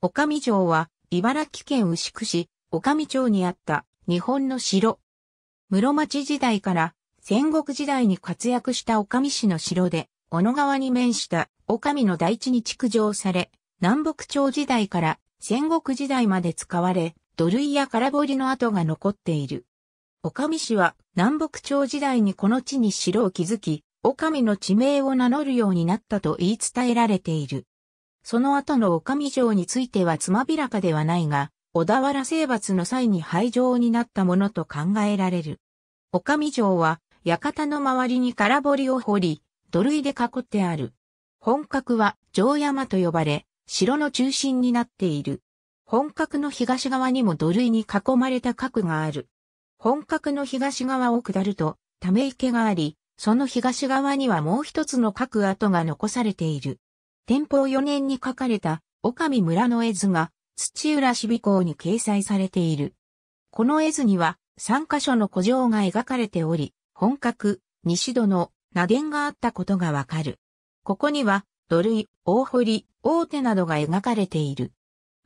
岡見城は、茨城県牛久市、岡見町にあった日本の城。室町時代から戦国時代に活躍した岡見市の城で、小野川に面した岡見の大地に築城され、南北朝時代から戦国時代まで使われ、土塁や空堀の跡が残っている。岡見市は南北朝時代にこの地に城を築き、岡見の地名を名乗るようになったと言い伝えられている。その後の岡見城についてはつまびらかではないが、小田原征伐の際に廃城になったものと考えられる。岡見城は、館の周りに空堀を掘り、土塁で囲ってある。本格は城山と呼ばれ、城の中心になっている。本格の東側にも土塁に囲まれた角がある。本格の東側を下ると、ため池があり、その東側にはもう一つの核跡が残されている。天保4年に書かれた、お上村の絵図が、土浦市備港に掲載されている。この絵図には、3箇所の古城が描かれており、本格、西戸の名伝があったことがわかる。ここには、土塁、大堀、大手などが描かれている。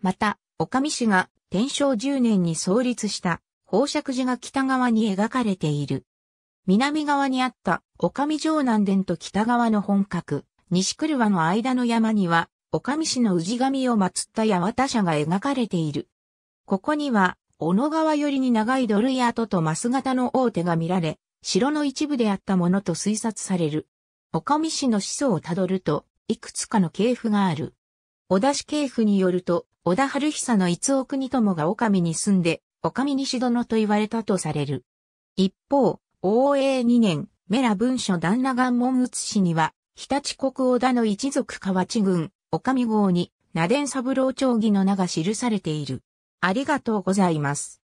また、お上市が天正10年に創立した宝石寺が北側に描かれている。南側にあったお上城南殿と北側の本格、西車和の間の山には、かみ市の氏神を祀った八幡社が描かれている。ここには、小野川寄りに長い土塁跡とマス型の大手が見られ、城の一部であったものと推察される。かみ市の思想をたどると、いくつかの系譜がある。小田市系譜によると、小田春久の一億国友がかみに住んで、かみ西殿と言われたとされる。一方、応永2年、メラ文書旦那願門写しには、日立国織田の一族河内郡、お上号に、名伝三郎町議の名が記されている。ありがとうございます。